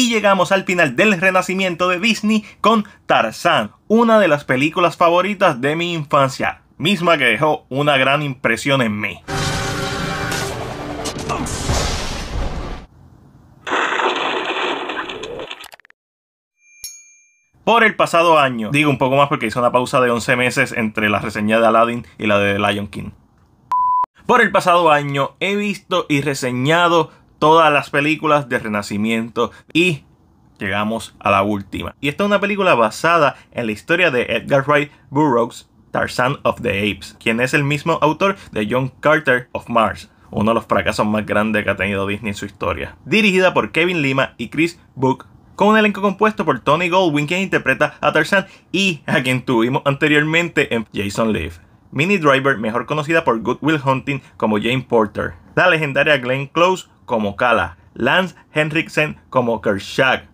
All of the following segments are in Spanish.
y llegamos al final del renacimiento de Disney con Tarzán, una de las películas favoritas de mi infancia, misma que dejó una gran impresión en mí. por el pasado año. Digo un poco más porque hice una pausa de 11 meses entre la reseña de Aladdin y la de Lion King. Por el pasado año he visto y reseñado todas las películas de Renacimiento y llegamos a la última. Y esta es una película basada en la historia de Edgar Wright Burroughs, Tarzan of the Apes, quien es el mismo autor de John Carter of Mars, uno de los fracasos más grandes que ha tenido Disney en su historia. Dirigida por Kevin Lima y Chris Book, con un elenco compuesto por Tony Goldwyn, quien interpreta a Tarzan, y a quien tuvimos anteriormente en Jason Leaf. Minnie Driver, mejor conocida por Good Will Hunting como Jane Porter. La legendaria Glenn Close como Kala, Lance Henriksen como Kershak,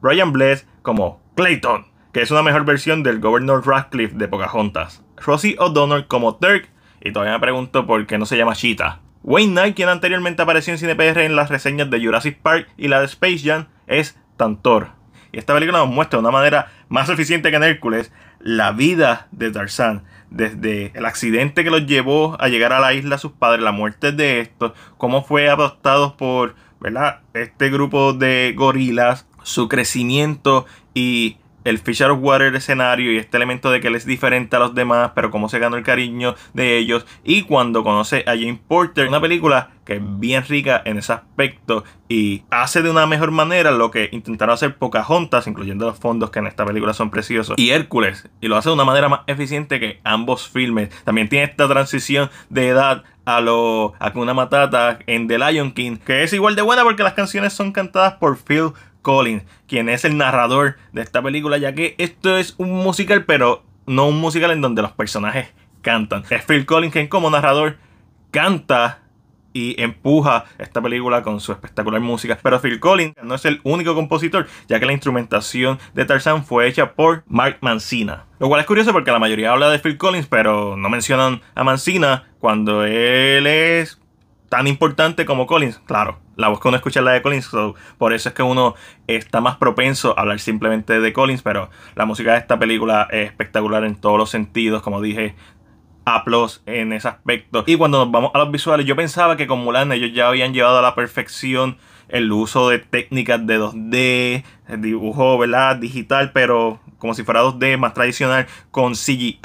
Brian Bless como Clayton, que es una mejor versión del Governor Radcliffe de Pocahontas, Rosie O'Donnell como Turk, y todavía me pregunto por qué no se llama Cheetah. Wayne Knight, quien anteriormente apareció en CinePR en las reseñas de Jurassic Park y la de Space Jam, es Tantor. Y esta película nos muestra de una manera más eficiente que en Hércules la vida de Tarzan desde el accidente que los llevó a llegar a la isla sus padres, la muerte de estos, cómo fue adoptado por ¿verdad? este grupo de gorilas, su crecimiento y el Fisher of Water escenario y este elemento de que él es diferente a los demás, pero cómo se ganó el cariño de ellos. Y cuando conoce a Jane Porter, una película que es bien rica en ese aspecto y hace de una mejor manera lo que intentaron hacer Pocahontas, incluyendo los fondos que en esta película son preciosos, y Hércules, y lo hace de una manera más eficiente que ambos filmes. También tiene esta transición de edad a lo a una Matata en The Lion King, que es igual de buena porque las canciones son cantadas por Phil Collins, quien es el narrador de esta película, ya que esto es un musical, pero no un musical en donde los personajes cantan. Es Phil Collins quien como narrador canta y empuja esta película con su espectacular música. Pero Phil Collins no es el único compositor, ya que la instrumentación de Tarzan fue hecha por Mark Mancina. Lo cual es curioso porque la mayoría habla de Phil Collins, pero no mencionan a Mancina cuando él es tan importante como Collins. Claro, la voz que uno escucha es la de Collins, por eso es que uno está más propenso a hablar simplemente de Collins, pero la música de esta película es espectacular en todos los sentidos, como dije. Aplos en ese aspecto. Y cuando nos vamos a los visuales, yo pensaba que con Mulan ellos ya habían llevado a la perfección el uso de técnicas de 2D, el dibujo ¿verdad? digital, pero como si fuera 2D, más tradicional, con CGI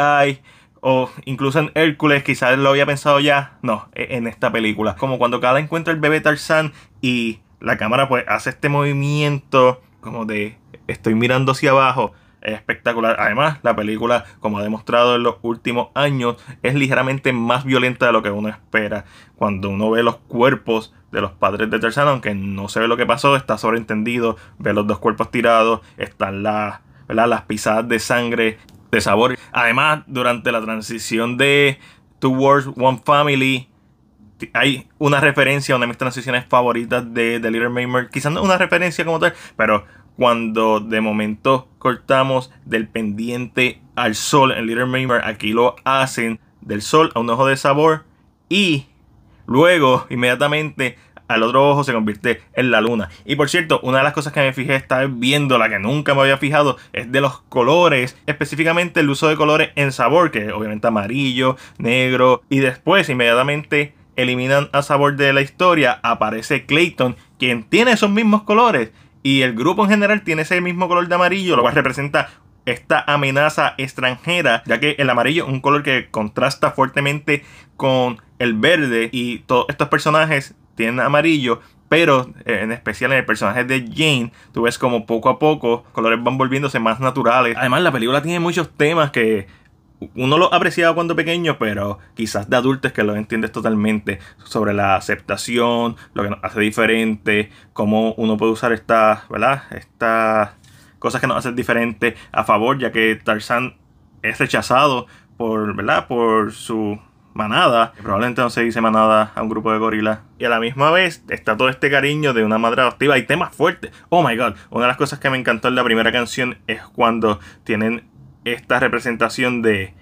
o incluso en Hércules, quizás lo había pensado ya, no, e-, en esta película. Como cuando cada encuentra el bebé Tarzan y la cámara pues hace este movimiento como de estoy mirando hacia abajo. Es espectacular. Además, la película, como ha demostrado en los últimos años, es ligeramente más violenta de lo que uno espera. Cuando uno ve los cuerpos de los padres de Tarzan, aunque no se ve lo que pasó, está sobreentendido, ve los dos cuerpos tirados, están las las pisadas de sangre de sabor. Además, durante la transición de Towards One Family, hay una referencia, una de mis transiciones favoritas de The Little Mermaid. Quizás no una referencia como tal, pero cuando de momento cortamos del pendiente al sol en Little Mermaid, aquí lo hacen del sol a un ojo de sabor y luego inmediatamente al otro ojo se convierte en la luna. Y por cierto, una de las cosas que me fijé esta viendo, la que nunca me había fijado, es de los colores, específicamente el uso de colores en sabor, que obviamente amarillo, negro, y después inmediatamente eliminan a sabor de la historia, aparece Clayton, quien tiene esos mismos colores. Y el grupo en general tiene ese mismo color de amarillo, lo cual representa esta amenaza extranjera, ya que el amarillo es un color que contrasta fuertemente con el verde y todos estos personajes tienen amarillo, pero eh, en especial en el personaje de Jane, tú ves como poco a poco colores van volviéndose más naturales. Además, la película tiene muchos temas que uno los apreciaba cuando pequeño, pero quizás de adultos que lo entiendes totalmente sobre la aceptación, lo que nos hace diferente, cómo uno puede usar estas, ¿verdad? Estas cosas que nos hacen diferente a favor, ya que Tarzan es rechazado por, ¿verdad? Por su manada, probablemente no se dice manada a un grupo de gorilas, y a la misma vez está todo este cariño de una madre adoptiva, Y temas fuertes, oh my god, una de las cosas que me encantó en la primera canción es cuando tienen esta representación de,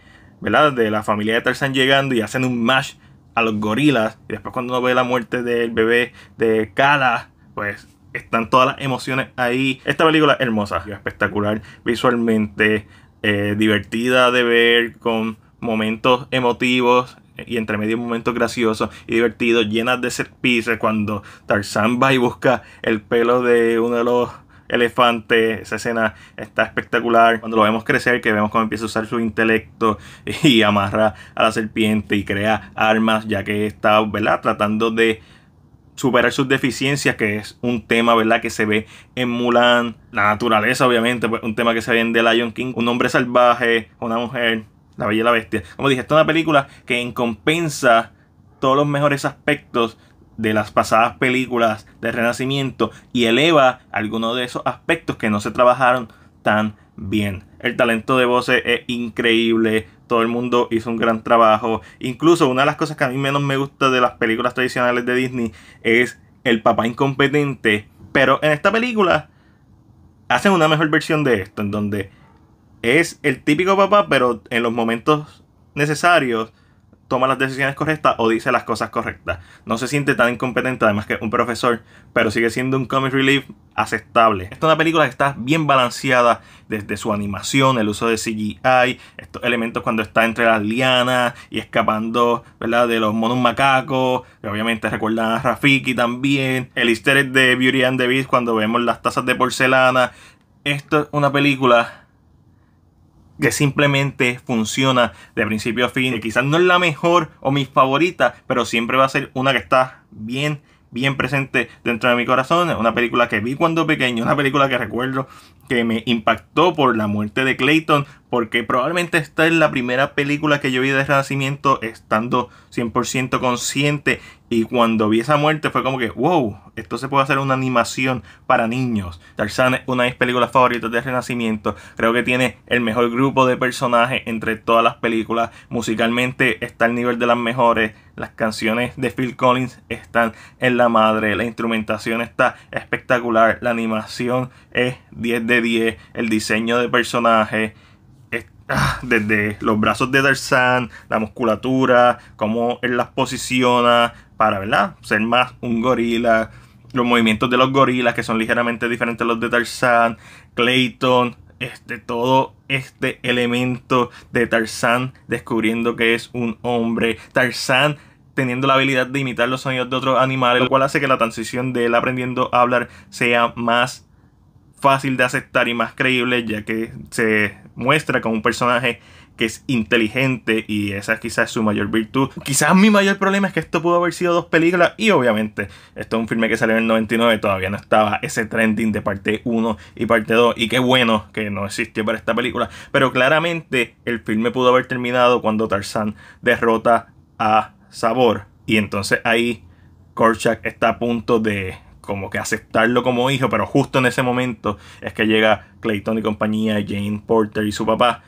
¿verdad? De la familia de Tarzan llegando y hacen un mash a los gorilas, y después cuando uno ve la muerte del bebé de Kala, pues están todas las emociones ahí. Esta película es hermosa, espectacular visualmente, eh, divertida de ver, con momentos emotivos, y entre medio momento gracioso y divertido llenas de serpices, cuando Tarzan va y busca el pelo de uno de los elefantes, esa escena está espectacular, cuando lo vemos crecer, que vemos cómo empieza a usar su intelecto y amarra a la serpiente y crea armas, ya que está, ¿verdad?, tratando de superar sus deficiencias, que es un tema, ¿verdad?, que se ve en Mulan, la naturaleza, obviamente, pues, un tema que se ve en The Lion King, un hombre salvaje, una mujer la Bella y la Bestia. Como dije, esta es una película que compensa todos los mejores aspectos de las pasadas películas de Renacimiento y eleva algunos de esos aspectos que no se trabajaron tan bien. El talento de voces es increíble, todo el mundo hizo un gran trabajo. Incluso una de las cosas que a mí menos me gusta de las películas tradicionales de Disney es el papá incompetente. Pero en esta película hacen una mejor versión de esto, en donde es el típico papá, pero en los momentos necesarios toma las decisiones correctas o dice las cosas correctas. No se siente tan incompetente, además que un profesor, pero sigue siendo un comic relief aceptable. Esta es una película que está bien balanceada desde su animación, el uso de CGI, estos elementos cuando está entre las lianas y escapando ¿verdad? de los monos macacos, que obviamente recuerdan a Rafiki también, el easter de Beauty and the Beast cuando vemos las tazas de porcelana. Esto es una película que simplemente funciona de principio a fin. quizás no es la mejor o mi favorita, pero siempre va a ser una que está bien, bien presente dentro de mi corazón. Una película que vi cuando pequeño, una película que recuerdo que me impactó por la muerte de Clayton, porque probablemente esta es la primera película que yo vi de Renacimiento estando 100% consciente y cuando vi esa muerte fue como que, wow, esto se puede hacer una animación para niños. Tarzan es una de mis películas favoritas de Renacimiento. Creo que tiene el mejor grupo de personajes entre todas las películas. Musicalmente está al nivel de las mejores. Las canciones de Phil Collins están en la madre. La instrumentación está espectacular. La animación es 10 de 10. El diseño de personajes Ah, desde los brazos de Tarzan, la musculatura, cómo él las posiciona para, ¿verdad? Ser más un gorila, los movimientos de los gorilas que son ligeramente diferentes a los de Tarzan, Clayton, este, todo este elemento de Tarzan descubriendo que es un hombre, Tarzan teniendo la habilidad de imitar los sonidos de otros animales, lo cual hace que la transición de él aprendiendo a hablar sea más fácil de aceptar y más creíble ya que se muestra como un personaje que es inteligente y esa quizás su mayor virtud. Quizás mi mayor problema es que esto pudo haber sido dos películas y obviamente esto es un filme que salió en el 99, todavía no estaba ese trending de parte 1 y parte 2 y qué bueno que no existió para esta película, pero claramente el filme pudo haber terminado cuando Tarzan derrota a Sabor y entonces ahí Korchak está a punto de como que aceptarlo como hijo, pero justo en ese momento es que llega Clayton y compañía, Jane Porter y su papá.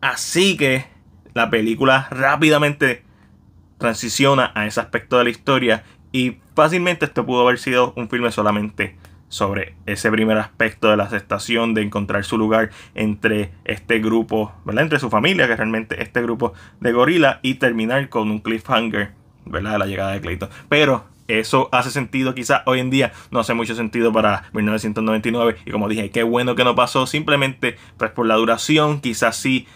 Así que la película rápidamente transiciona a ese aspecto de la historia y fácilmente esto pudo haber sido un filme solamente sobre ese primer aspecto de la aceptación, de encontrar su lugar entre este grupo, ¿verdad? Entre su familia, que realmente este grupo de gorila, y terminar con un cliffhanger, ¿verdad? De la llegada de Clayton. Pero eso hace sentido quizás hoy en día, no hace mucho sentido para 1999. Y como dije, qué bueno que no pasó, simplemente pues por la duración, quizás si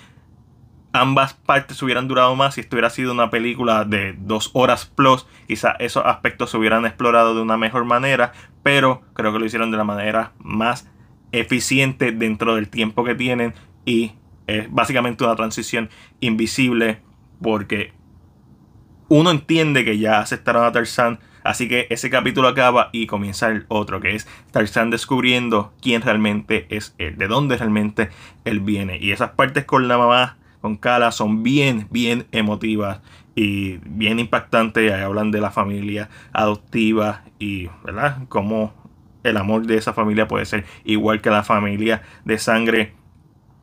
ambas partes hubieran durado más si esto hubiera sido una película de dos horas plus, quizás esos aspectos se hubieran explorado de una mejor manera, pero creo que lo hicieron de la manera más eficiente dentro del tiempo que tienen y es básicamente una transición invisible porque uno entiende que ya aceptaron a Tarzan Así que ese capítulo acaba y comienza el otro, que es Tarzan descubriendo quién realmente es él, de dónde realmente él viene. Y esas partes con la mamá, con Kala, son bien, bien emotivas y bien impactantes. Ahí hablan de la familia adoptiva y, ¿verdad?, cómo el amor de esa familia puede ser igual que la familia de sangre.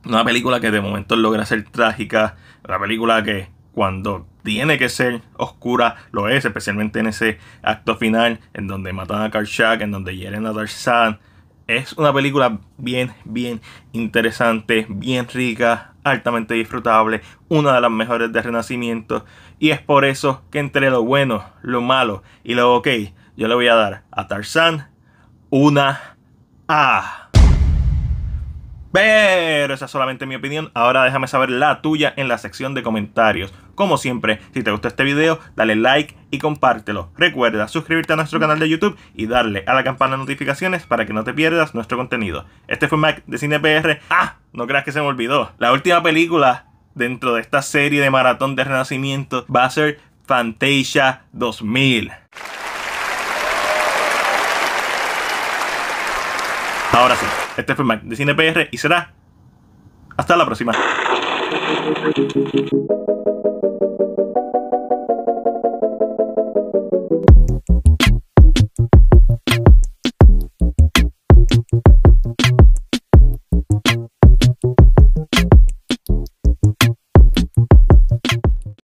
Una película que de momento logra ser trágica. la película que cuando tiene que ser oscura, lo es, especialmente en ese acto final, en donde matan a Karshak, en donde hieren a Tarzan. Es una película bien, bien interesante, bien rica, altamente disfrutable, una de las mejores de Renacimiento. Y es por eso que entre lo bueno, lo malo y lo ok, yo le voy a dar a Tarzan una A. Pero esa es solamente mi opinión. Ahora déjame saber la tuya en la sección de comentarios. Como siempre, si te gustó este video, dale like y compártelo. Recuerda suscribirte a nuestro canal de YouTube y darle a la campana de notificaciones para que no te pierdas nuestro contenido. Este fue Mac de CinePR. ¡Ah! No creas que se me olvidó. La última película dentro de esta serie de maratón de renacimiento va a ser Fantasia 2000. Ahora sí. Este fue Mike de CinePR y será hasta la próxima.